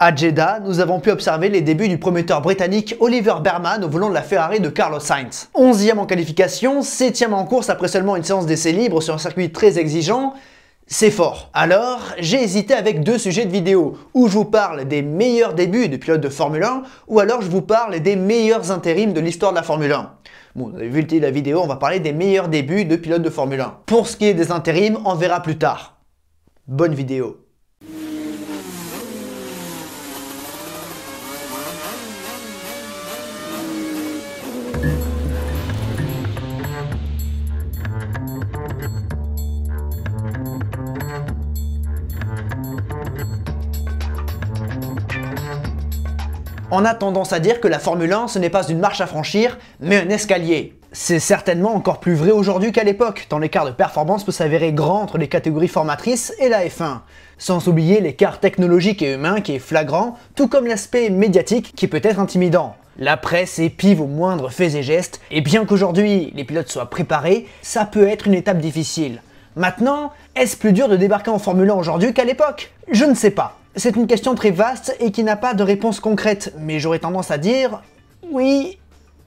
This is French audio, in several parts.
À Jeddah, nous avons pu observer les débuts du prometteur britannique Oliver Berman au volant de la Ferrari de Carlos Sainz. 11e en qualification, 7 en course après seulement une séance d'essai libre sur un circuit très exigeant, c'est fort. Alors, j'ai hésité avec deux sujets de vidéo, où je vous parle des meilleurs débuts de pilotes de Formule 1, ou alors je vous parle des meilleurs intérims de l'histoire de la Formule 1. Bon, vous avez vu le titre de la vidéo, on va parler des meilleurs débuts de pilotes de Formule 1. Pour ce qui est des intérims, on verra plus tard. Bonne vidéo. on a tendance à dire que la Formule 1, ce n'est pas une marche à franchir, mais un escalier. C'est certainement encore plus vrai aujourd'hui qu'à l'époque, tant l'écart de performance peut s'avérer grand entre les catégories formatrices et la F1. Sans oublier l'écart technologique et humain qui est flagrant, tout comme l'aspect médiatique qui peut être intimidant. La presse épive aux moindres faits et gestes, et bien qu'aujourd'hui les pilotes soient préparés, ça peut être une étape difficile. Maintenant, est-ce plus dur de débarquer en Formule 1 aujourd'hui qu'à l'époque Je ne sais pas. C'est une question très vaste et qui n'a pas de réponse concrète, mais j'aurais tendance à dire oui,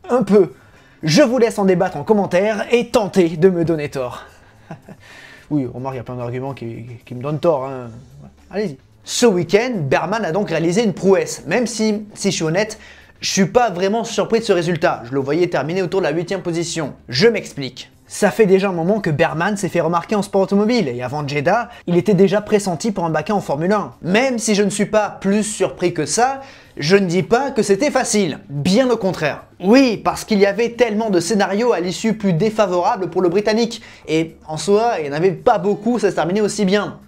un peu. Je vous laisse en débattre en commentaire et tenter de me donner tort. oui, remarque, il y a plein d'arguments qui, me donnent tort. Hein. Allez-y. Ce week-end, Berman a donc réalisé une prouesse, même si, si je suis honnête, je suis pas vraiment surpris de ce résultat. Je le voyais terminer autour de la 8 position. Je m'explique. Ça fait déjà un moment que Berman s'est fait remarquer en sport automobile, et avant Jeddah, il était déjà pressenti pour un à en Formule 1. Même si je ne suis pas plus surpris que ça, je ne dis pas que c'était facile, bien au contraire. Oui, parce qu'il y avait tellement de scénarios à l'issue plus défavorable pour le Britannique, et en soi, il n'y en avait pas beaucoup, ça se terminait aussi bien.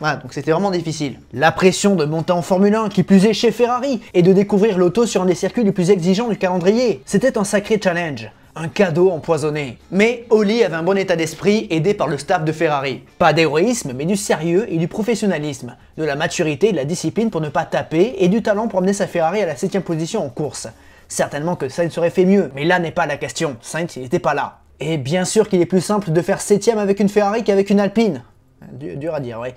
Voilà, donc c'était vraiment difficile. La pression de monter en Formule 1, qui plus est chez Ferrari, et de découvrir l'auto sur un des circuits les plus exigeants du calendrier, c'était un sacré challenge un cadeau empoisonné. Mais Oli avait un bon état d'esprit, aidé par le staff de Ferrari. Pas d'héroïsme, mais du sérieux et du professionnalisme, de la maturité et de la discipline pour ne pas taper, et du talent pour amener sa Ferrari à la 7ème position en course. Certainement que ne aurait fait mieux, mais là n'est pas la question, Sainz n'était pas là. Et bien sûr qu'il est plus simple de faire 7ème avec une Ferrari qu'avec une Alpine. Dur, à dire, oui.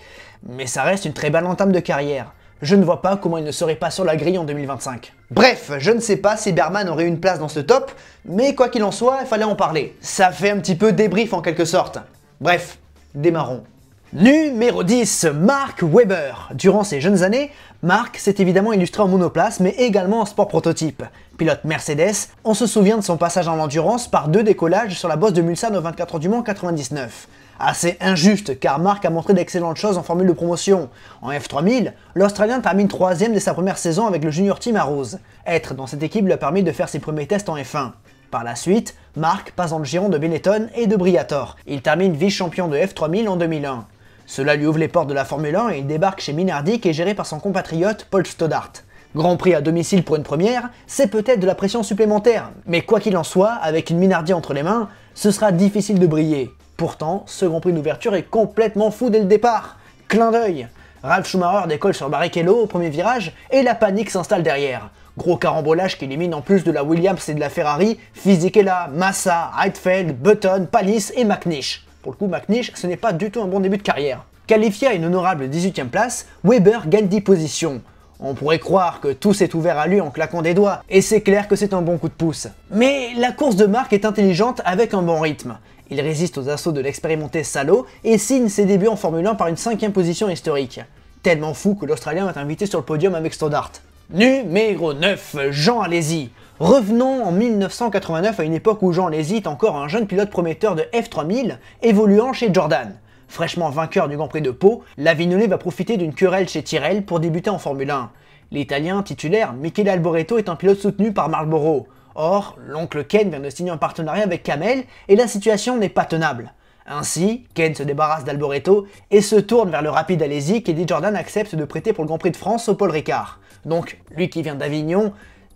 Mais ça reste une très belle entame de carrière. Je ne vois pas comment il ne serait pas sur la grille en 2025. Bref, je ne sais pas si Berman aurait une place dans ce top, mais quoi qu'il en soit, il fallait en parler. Ça fait un petit peu débrief en quelque sorte. Bref, démarrons. Numéro 10, Mark Weber Durant ses jeunes années, Mark s'est évidemment illustré en monoplace, mais également en sport prototype. Pilote Mercedes, on se souvient de son passage en endurance par deux décollages sur la bosse de Mulsanne au 24 du Mans 99. Assez injuste car Marc a montré d'excellentes choses en formule de promotion. En F3000, l'Australien termine troisième de sa première saison avec le junior team à Rose. Être dans cette équipe lui a permis de faire ses premiers tests en F1. Par la suite, Marc passe en le giron de Benetton et de Briator. Il termine vice-champion de F3000 en 2001. Cela lui ouvre les portes de la Formule 1 et il débarque chez Minardi qui est géré par son compatriote Paul Stoddart. Grand Prix à domicile pour une première, c'est peut-être de la pression supplémentaire, mais quoi qu'il en soit, avec une Minardi entre les mains, ce sera difficile de briller. Pourtant, ce Grand Prix d'ouverture est complètement fou dès le départ. Clin d'œil Ralf Schumacher décolle sur Barrichello au premier virage et la panique s'installe derrière. Gros carambolage qui élimine en plus de la Williams et de la Ferrari Fisichella, Massa, Heidfeld, Button, Palis et McNish. Pour le coup, McNish, ce n'est pas du tout un bon début de carrière. Qualifié à une honorable 18ème place, Weber gagne 10 positions. On pourrait croire que tout s'est ouvert à lui en claquant des doigts, et c'est clair que c'est un bon coup de pouce. Mais la course de marque est intelligente avec un bon rythme. Il résiste aux assauts de l'expérimenté Salo et signe ses débuts en Formule 1 par une cinquième position historique. Tellement fou que l'Australien est invité sur le podium avec Stoddart. Numéro 9, Jean Alési. Revenons en 1989 à une époque où Jean Alési est encore un jeune pilote prometteur de F3000, évoluant chez Jordan. Fraîchement vainqueur du Grand Prix de Pau, Lavignolet va profiter d'une querelle chez Tyrell pour débuter en Formule 1. L'Italien titulaire Michele Alboreto est un pilote soutenu par Marlboro. Or, l'oncle Ken vient de signer un partenariat avec Camel et la situation n'est pas tenable. Ainsi, Ken se débarrasse d'Alboreto et se tourne vers le rapide Alési qu'Eddie Jordan accepte de prêter pour le Grand Prix de France au Paul Ricard. Donc, lui qui vient d'Avignon,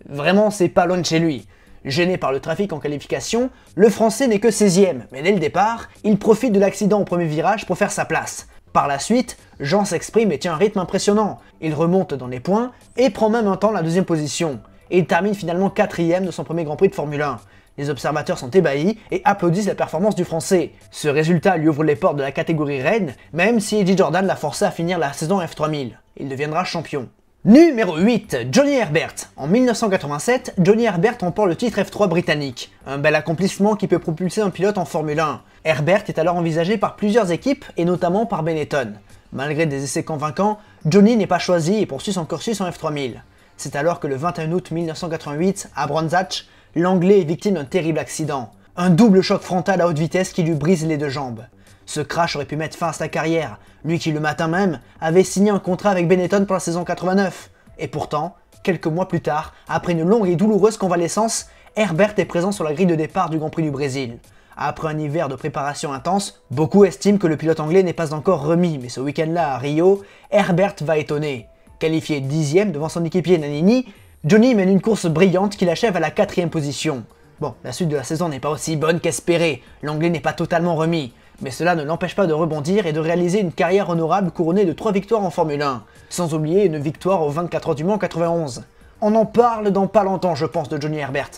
vraiment c'est pas loin de chez lui. Gêné par le trafic en qualification, le français n'est que 16ème, mais dès le départ, il profite de l'accident au premier virage pour faire sa place. Par la suite, Jean s'exprime et tient un rythme impressionnant. Il remonte dans les points et prend même un temps la deuxième position et il termine finalement quatrième de son premier Grand Prix de Formule 1. Les observateurs sont ébahis et applaudissent la performance du Français. Ce résultat lui ouvre les portes de la catégorie reine, même si Eddie Jordan l'a forcé à finir la saison F3000. Il deviendra champion. Numéro 8, Johnny Herbert. En 1987, Johnny Herbert remporte le titre F3 britannique, un bel accomplissement qui peut propulser un pilote en Formule 1. Herbert est alors envisagé par plusieurs équipes et notamment par Benetton. Malgré des essais convaincants, Johnny n'est pas choisi et poursuit son cursus en F3000. C'est alors que le 21 août 1988, à Bronzach, l'Anglais est victime d'un terrible accident. Un double choc frontal à haute vitesse qui lui brise les deux jambes. Ce crash aurait pu mettre fin à sa carrière, lui qui le matin même avait signé un contrat avec Benetton pour la saison 89. Et pourtant, quelques mois plus tard, après une longue et douloureuse convalescence, Herbert est présent sur la grille de départ du Grand Prix du Brésil. Après un hiver de préparation intense, beaucoup estiment que le pilote anglais n'est pas encore remis, mais ce week-end-là à Rio, Herbert va étonner. Qualifié dixième devant son équipier Nanini, Johnny mène une course brillante qu'il achève à la quatrième position. Bon, la suite de la saison n'est pas aussi bonne qu'espérée, l'anglais n'est pas totalement remis, mais cela ne l'empêche pas de rebondir et de réaliser une carrière honorable couronnée de 3 victoires en Formule 1, sans oublier une victoire au 24 heures du Mans 91. On en parle dans pas longtemps, je pense, de Johnny Herbert.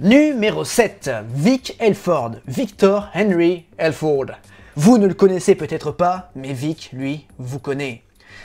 Numéro 7, Vic Elford, Victor Henry Elford. Vous ne le connaissez peut-être pas, mais Vic, lui, vous connaît.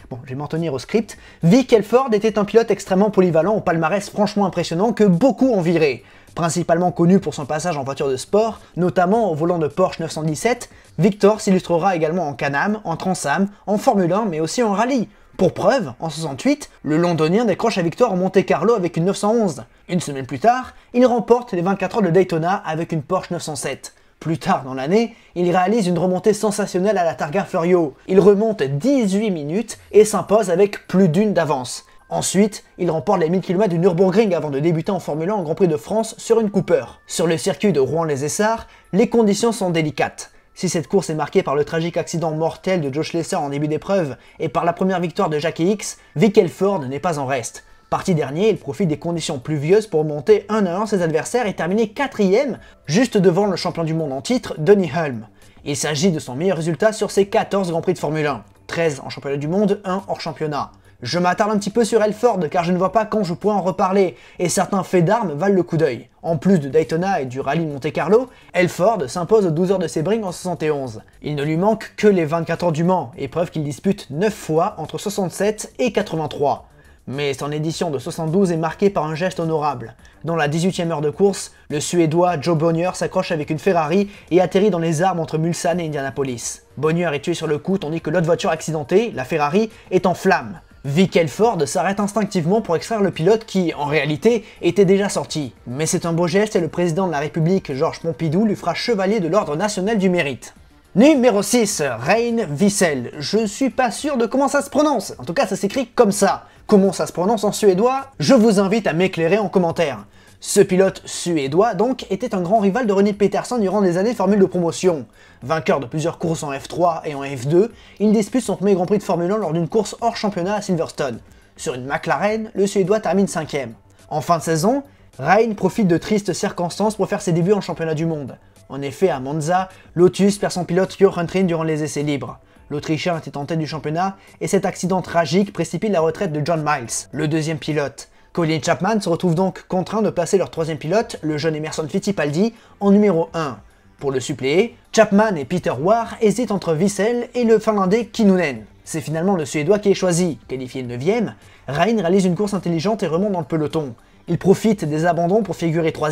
Bon, je vais m'en tenir au script. Vic Elford était un pilote extrêmement polyvalent au palmarès franchement impressionnant que beaucoup ont viré. Principalement connu pour son passage en voiture de sport, notamment au volant de Porsche 917, Victor s'illustrera également en Can-Am, en Transam, en Formule 1, mais aussi en rallye. Pour preuve, en 68, le londonien décroche à Victor en Monte Carlo avec une 911. Une semaine plus tard, il remporte les 24 heures de Daytona avec une Porsche 907. Plus tard dans l'année, il réalise une remontée sensationnelle à la Targa Florio. Il remonte 18 minutes et s'impose avec plus d'une d'avance. Ensuite, il remporte les 1000 km du Nürburgring avant de débuter en Formule 1 en Grand Prix de France sur une Cooper. Sur le circuit de Rouen-les-Essarts, les conditions sont délicates. Si cette course est marquée par le tragique accident mortel de Josh Lesser en début d'épreuve et par la première victoire de Jackie X, Vickelford Ford n'est pas en reste. Parti dernier, il profite des conditions pluvieuses pour monter un à 1 ses adversaires et terminer quatrième, juste devant le champion du monde en titre, Donnie Hulme. Il s'agit de son meilleur résultat sur ses 14 Grands Prix de Formule 1, 13 en championnat du monde, 1 hors championnat. Je m'attarde un petit peu sur Elford car je ne vois pas quand je pourrais en reparler, et certains faits d'armes valent le coup d'œil. En plus de Daytona et du rallye Monte Carlo, Elford s'impose aux 12 heures de Sebring en 71. Il ne lui manque que les 24 heures du Mans, épreuve qu'il dispute 9 fois entre 67 et 83 mais son édition de 72 est marquée par un geste honorable. Dans la 18e heure de course, le Suédois Joe Bonnier s'accroche avec une Ferrari et atterrit dans les arbres entre Mulsanne et Indianapolis. Bonnier est tué sur le coup tandis que l'autre voiture accidentée, la Ferrari, est en flammes. Vickel Ford s'arrête instinctivement pour extraire le pilote qui, en réalité, était déjà sorti. Mais c'est un beau geste et le président de la République, Georges Pompidou, lui fera chevalier de l'Ordre national du mérite. Numéro 6, Reine Vissel. Je suis pas sûr de comment ça se prononce, en tout cas ça s'écrit comme ça comment ça se prononce en suédois, je vous invite à m'éclairer en commentaire. Ce pilote suédois, donc, était un grand rival de René Peterson durant les années Formule de promotion. Vainqueur de plusieurs courses en F3 et en F2, il dispute son premier Grand Prix de Formule 1 lors d'une course hors championnat à Silverstone. Sur une McLaren, le Suédois termine 5ème. En fin de saison, Rain profite de tristes circonstances pour faire ses débuts en championnat du monde. En effet, à Monza, Lotus perd son pilote pure Trin durant les essais libres. L'Autrichien était en tête du championnat et cet accident tragique précipite la retraite de John Miles, le deuxième pilote. Colin Chapman se retrouve donc contraint de placer leur troisième pilote, le jeune Emerson Fittipaldi, en numéro 1. Pour le suppléer, Chapman et Peter War hésitent entre Vissel et le Finlandais Kinnunen. C'est finalement le Suédois qui est choisi. Qualifié 9ème, Rain réalise une course intelligente et remonte dans le peloton. Il profite des abandons pour figurer 3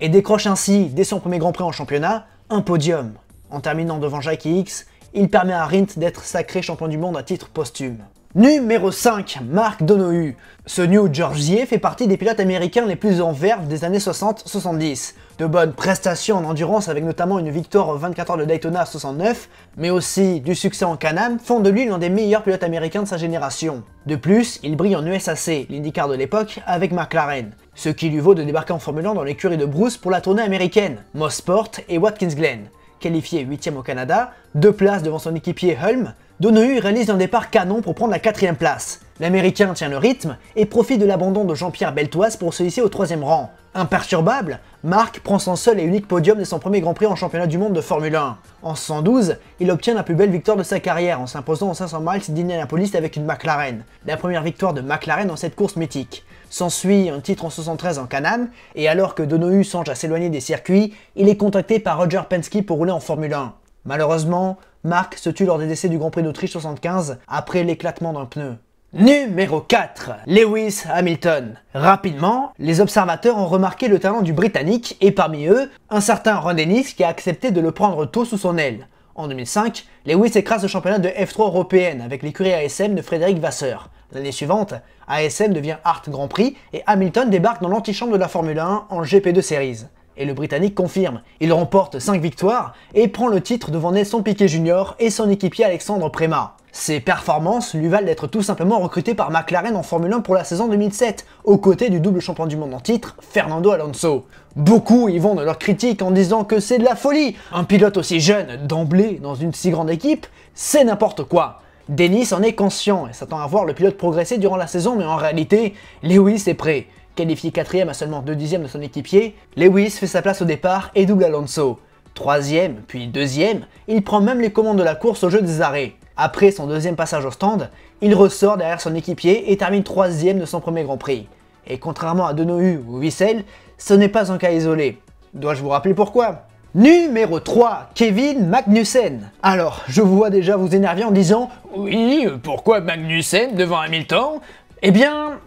et décroche ainsi, dès son premier Grand Prix en championnat, un podium. En terminant devant Jackie X, il permet à Rint d'être sacré champion du monde à titre posthume. Numéro 5, Mark Donohue. Ce New Georgier fait partie des pilotes américains les plus en verve des années 60-70. De bonnes prestations en endurance avec notamment une victoire au 24 heures de Daytona 69, mais aussi du succès en Can-Am font de lui l'un des meilleurs pilotes américains de sa génération. De plus, il brille en USAC, l'IndyCar de l'époque, avec McLaren, ce qui lui vaut de débarquer en Formule 1 dans l'écurie de Bruce pour la tournée américaine, Mossport et Watkins Glen qualifié 8ème au Canada, deux places devant son équipier Hulme, Donohue réalise un départ canon pour prendre la quatrième place. L'Américain tient le rythme et profite de l'abandon de Jean-Pierre Beltoise pour se hisser au troisième rang. Imperturbable, Marc prend son seul et unique podium de son premier Grand Prix en championnat du monde de Formule 1. En 112, il obtient la plus belle victoire de sa carrière en s'imposant aux 500 miles d'Indianapolis avec une McLaren, la première victoire de McLaren dans cette course mythique. S'ensuit un titre en 73 en Canam, et alors que Donohue songe à s'éloigner des circuits, il est contacté par Roger Penske pour rouler en Formule 1. Malheureusement, Mark se tue lors des décès du Grand Prix d'Autriche 75 après l'éclatement d'un pneu. Numéro 4, Lewis Hamilton. Rapidement, les observateurs ont remarqué le talent du Britannique et parmi eux, un certain Ron Dennis qui a accepté de le prendre tôt sous son aile. En 2005, Lewis écrase le championnat de F3 européenne avec l'écurie ASM de Frédéric Vasseur. L'année suivante, ASM devient Art Grand Prix et Hamilton débarque dans l'antichambre de la Formule 1 en GP2 Series. Et le Britannique confirme, il remporte 5 victoires et prend le titre devant Nelson Piquet Jr. et son équipier Alexandre Prema. Ses performances lui valent d'être tout simplement recruté par McLaren en Formule 1 pour la saison 2007, aux côtés du double champion du monde en titre, Fernando Alonso. Beaucoup y vont de leur critique en disant que c'est de la folie. Un pilote aussi jeune, d'emblée, dans une si grande équipe, c'est n'importe quoi. Dennis en est conscient et s'attend à voir le pilote progresser durant la saison, mais en réalité, Lewis est prêt. Qualifié quatrième à seulement 2 dixièmes de son équipier, Lewis fait sa place au départ et double Alonso. Troisième, puis deuxième, il prend même les commandes de la course au jeu des arrêts. Après son deuxième passage au stand, il ressort derrière son équipier et termine troisième de son premier Grand Prix. Et contrairement à Denohu ou Vissel, ce n'est pas un cas isolé. Dois-je vous rappeler pourquoi Numéro 3, Kevin Magnussen. Alors, je vous vois déjà vous énerver en disant Oui, pourquoi Magnussen devant Hamilton Eh bien,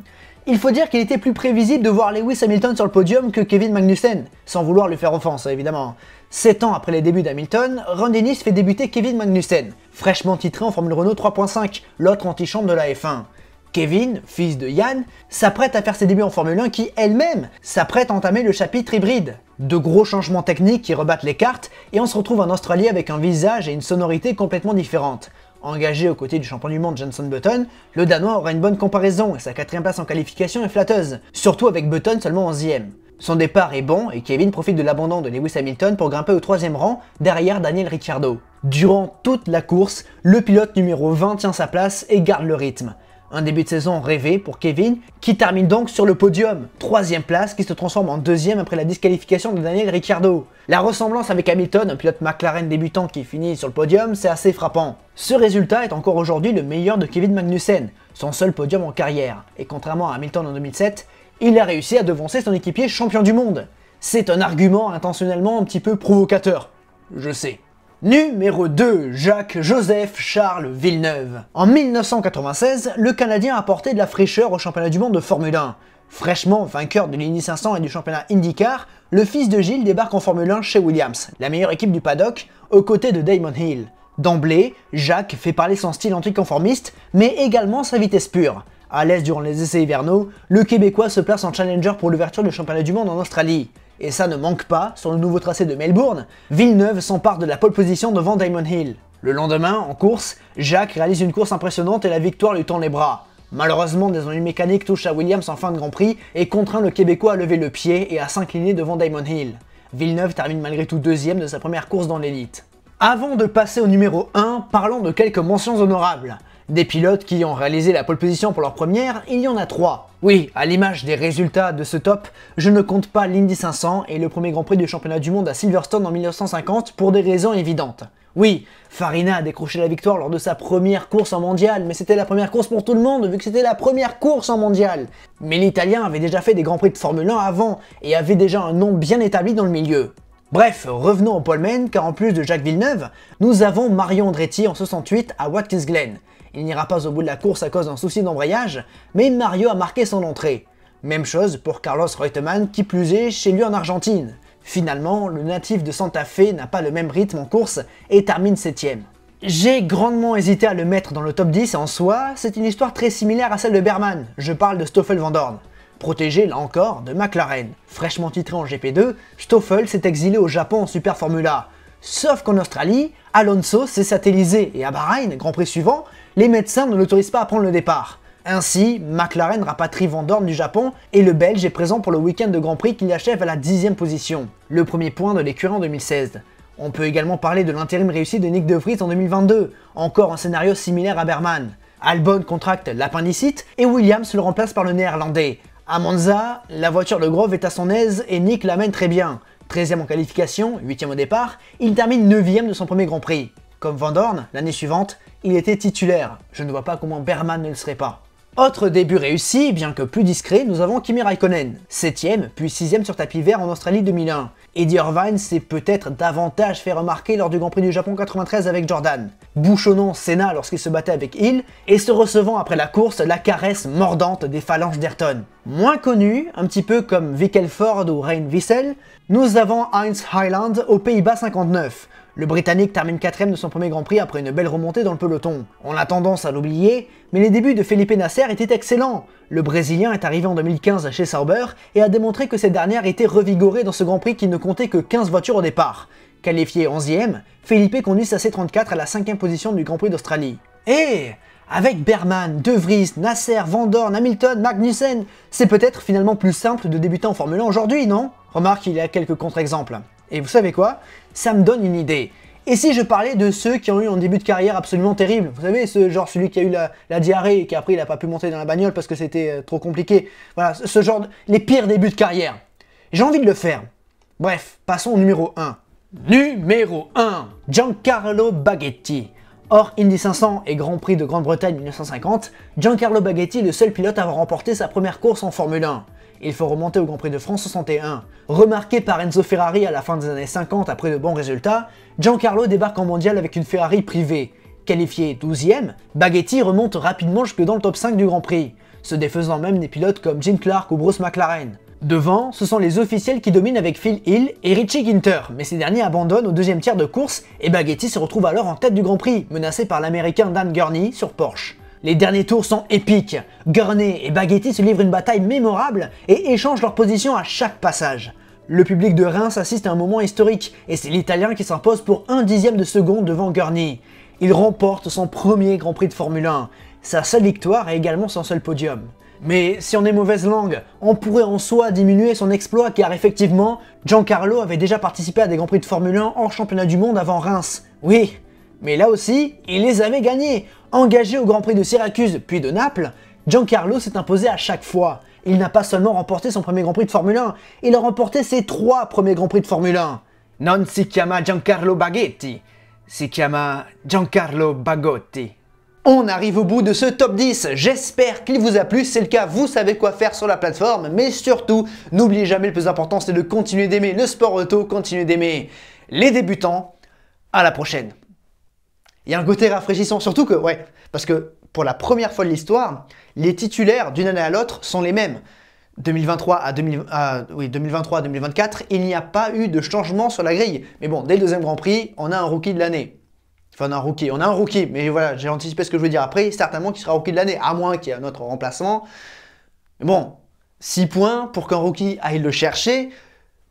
il faut dire qu'il était plus prévisible de voir Lewis Hamilton sur le podium que Kevin Magnussen, sans vouloir lui faire offense évidemment. Sept ans après les débuts d'Hamilton, Randy nice fait débuter Kevin Magnussen, fraîchement titré en Formule Renault 3.5, l'autre antichambre de la F1. Kevin, fils de Yann, s'apprête à faire ses débuts en Formule 1 qui, elle-même, s'apprête à entamer le chapitre hybride. De gros changements techniques qui rebattent les cartes et on se retrouve en Australie avec un visage et une sonorité complètement différentes. Engagé aux côtés du champion du monde Johnson Button, le Danois aura une bonne comparaison et sa quatrième place en qualification est flatteuse, surtout avec Button seulement 11ème. Son départ est bon et Kevin profite de l'abandon de Lewis Hamilton pour grimper au troisième rang derrière Daniel Ricciardo. Durant toute la course, le pilote numéro 20 tient sa place et garde le rythme un début de saison rêvé pour Kevin, qui termine donc sur le podium. Troisième place, qui se transforme en deuxième après la disqualification de Daniel Ricciardo. La ressemblance avec Hamilton, un pilote McLaren débutant qui finit sur le podium, c'est assez frappant. Ce résultat est encore aujourd'hui le meilleur de Kevin Magnussen, son seul podium en carrière. Et contrairement à Hamilton en 2007, il a réussi à devancer son équipier champion du monde. C'est un argument intentionnellement un petit peu provocateur. Je sais. Numéro 2, Jacques-Joseph Charles Villeneuve. En 1996, le Canadien a apporté de la fraîcheur au championnat du monde de Formule 1. Fraîchement vainqueur de l'Indy 500 et du championnat IndyCar, le fils de Gilles débarque en Formule 1 chez Williams, la meilleure équipe du paddock, aux côtés de Damon Hill. D'emblée, Jacques fait parler son style anticonformiste, mais également sa vitesse pure. À l'aise durant les essais hivernaux, le Québécois se place en challenger pour l'ouverture du championnat du monde en Australie et ça ne manque pas, sur le nouveau tracé de Melbourne, Villeneuve s'empare de la pole position devant Diamond Hill. Le lendemain, en course, Jacques réalise une course impressionnante et la victoire lui tend les bras. Malheureusement, des ennuis mécaniques touchent à Williams en fin de Grand Prix et contraint le Québécois à lever le pied et à s'incliner devant Diamond Hill. Villeneuve termine malgré tout deuxième de sa première course dans l'élite. Avant de passer au numéro 1, parlons de quelques mentions honorables. Des pilotes qui ont réalisé la pole position pour leur première, il y en a trois. Oui, à l'image des résultats de ce top, je ne compte pas l'Indy 500 et le premier Grand Prix du championnat du monde à Silverstone en 1950 pour des raisons évidentes. Oui, Farina a décroché la victoire lors de sa première course en mondial, mais c'était la première course pour tout le monde vu que c'était la première course en mondial. Mais l'Italien avait déjà fait des Grands Prix de Formule 1 avant et avait déjà un nom bien établi dans le milieu. Bref, revenons au poleman car en plus de Jacques Villeneuve, nous avons Marion Andretti en 68 à Watkins Glen. Il n'ira pas au bout de la course à cause d'un souci d'embrayage, mais Mario a marqué son entrée. Même chose pour Carlos Reutemann qui plus est chez lui en Argentine. Finalement, le natif de Santa Fe n'a pas le même rythme en course et termine 7ème. J'ai grandement hésité à le mettre dans le top 10 en soi, c'est une histoire très similaire à celle de Berman, je parle de Stoffel Van Dorn. Protégé là encore de McLaren, fraîchement titré en GP2, Stoffel s'est exilé au Japon en Super Formula. Sauf qu'en Australie, Alonso s'est satellisé et à Bahreïn, Grand Prix suivant, les médecins ne l'autorisent pas à prendre le départ. Ainsi, McLaren rapatrie Van du Japon et le Belge est présent pour le week-end de Grand Prix qu'il achève à la dixième position, le premier point de l'écurie en 2016. On peut également parler de l'intérim réussi de Nick De Vries en 2022, encore un scénario similaire à Berman. Albon contracte l'appendicite et Williams le remplace par le néerlandais. À Monza, la voiture de Grove est à son aise et Nick l'amène très bien. 13e en qualification, 8e au départ, il termine 9e de son premier Grand Prix. Comme Van l'année suivante, il était titulaire. Je ne vois pas comment Berman ne le serait pas. Autre début réussi, bien que plus discret, nous avons Kimi Raikkonen, 7 puis 6 sur tapis vert en Australie 2001. Eddie Irvine s'est peut-être davantage fait remarquer lors du Grand Prix du Japon 93 avec Jordan, bouchonnant Senna lorsqu'il se battait avec Hill et se recevant après la course la caresse mordante des phalanges d'Ayrton. Moins connu, un petit peu comme Vickelford ou Rein Wissel, nous avons Heinz Highland aux Pays-Bas 59, le Britannique termine 4 quatrième de son premier Grand Prix après une belle remontée dans le peloton. On a tendance à l'oublier, mais les débuts de Felipe Nasser étaient excellents. Le Brésilien est arrivé en 2015 chez Sauber et a démontré que cette dernière était revigorée dans ce Grand Prix qui ne comptait que 15 voitures au départ. Qualifié 11 ème Felipe conduit sa C34 à la 5 position du Grand Prix d'Australie. Et avec Berman, De Vries, Nasser, Van Hamilton, Magnussen, c'est peut-être finalement plus simple de débuter en Formule 1 aujourd'hui, non Remarque, il y a quelques contre-exemples. Et vous savez quoi Ça me donne une idée. Et si je parlais de ceux qui ont eu un début de carrière absolument terrible Vous savez, ce, genre celui qui a eu la, diarrhée et qui après il n'a pas pu monter dans la bagnole parce que c'était euh, trop compliqué. Voilà, ce genre, les pires débuts de carrière. J'ai envie de le faire. Bref, passons au numéro 1. Numéro 1 Giancarlo Baghetti. Or, Indy 500 et Grand Prix de Grande-Bretagne 1950, Giancarlo Baghetti est le seul pilote à avoir remporté sa première course en Formule 1. Il faut remonter au Grand Prix de France 61. Remarqué par Enzo Ferrari à la fin des années 50 après de bons résultats, Giancarlo débarque en mondial avec une Ferrari privée. Qualifié 12ème, Baghetti remonte rapidement jusque dans le top 5 du Grand Prix, se défaisant même des pilotes comme Jim Clark ou Bruce McLaren. Devant, ce sont les officiels qui dominent avec Phil Hill et Richie Ginter, mais ces derniers abandonnent au deuxième tiers de course et Baghetti se retrouve alors en tête du Grand Prix, menacé par l'américain Dan Gurney sur Porsche. Les derniers tours sont épiques. Gurney et Baghetti se livrent une bataille mémorable et échangent leur position à chaque passage. Le public de Reims assiste à un moment historique et c'est l'Italien qui s'impose pour un dixième de seconde devant Gurney. Il remporte son premier Grand Prix de Formule 1, sa seule victoire et également son seul podium. Mais si on est mauvaise langue, on pourrait en soi diminuer son exploit car effectivement, Giancarlo avait déjà participé à des Grands Prix de Formule 1 en championnat du monde avant Reims. Oui, mais là aussi, il les avait gagnés Engagé au Grand Prix de Syracuse puis de Naples, Giancarlo s'est imposé à chaque fois. Il n'a pas seulement remporté son premier Grand Prix de Formule 1, il a remporté ses trois premiers Grands Prix de Formule 1. Non si chiama Giancarlo Baghetti, si chiama Giancarlo Bagotti. On arrive au bout de ce top 10, j'espère qu'il vous a plu, c'est le cas vous savez quoi faire sur la plateforme, mais surtout n'oubliez jamais le plus important c'est de continuer d'aimer le sport auto, continuer d'aimer les débutants, à la prochaine il y a un côté rafraîchissant, surtout que, ouais, parce que pour la première fois de l'histoire, les titulaires d'une année à l'autre sont les mêmes. 2023 à, 2023 2024, il n'y a pas eu de changement sur la grille. Mais bon, dès le deuxième Grand Prix, on a un rookie de l'année. Enfin, on a un rookie, on a un rookie, mais voilà, j'ai anticipé ce que je veux dire après, certainement qu'il sera rookie de l'année, à moins qu'il y ait un autre remplacement. Mais bon, 6 points pour qu'un rookie aille le chercher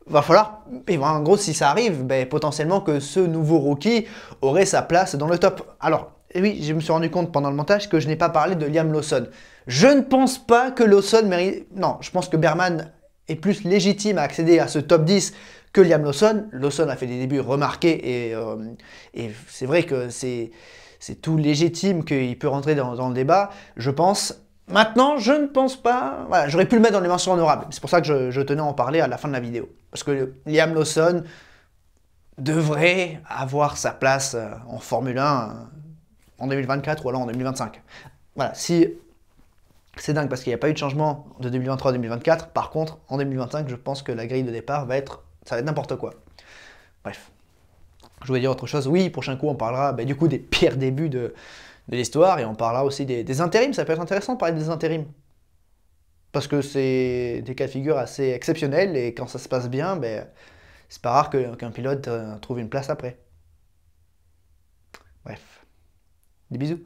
va falloir, et ben, en gros si ça arrive, ben, potentiellement que ce nouveau rookie aurait sa place dans le top. Alors oui, je me suis rendu compte pendant le montage que je n'ai pas parlé de Liam Lawson. Je ne pense pas que Lawson mérite... Non, je pense que Berman est plus légitime à accéder à ce top 10 que Liam Lawson. Lawson a fait des débuts remarqués et, euh, et c'est vrai que c'est tout légitime qu'il peut rentrer dans, le débat, je pense. Maintenant, je ne pense pas... Voilà, j'aurais pu le mettre dans les mentions honorables. C'est pour ça que je, tenais à en parler à la fin de la vidéo. Parce que Liam Lawson devrait avoir sa place euh, en Formule 1 euh, en 2024 ou alors en 2025. Voilà, si... C'est dingue parce qu'il n'y a pas eu de changement de 2023 à 2024. Par contre, en 2025, je pense que la grille de départ va être... Ça va être n'importe quoi. Bref. Je voulais dire autre chose. Oui, prochain coup, on parlera bah, du coup des pires débuts de, de l'histoire et on parlera aussi des, intérims. Ça peut être intéressant de parler des intérims. Parce que c'est des cas de figure assez exceptionnels et quand ça se passe bien, ben, c'est pas rare qu'un pilote euh, trouve une place après. Bref. Des bisous.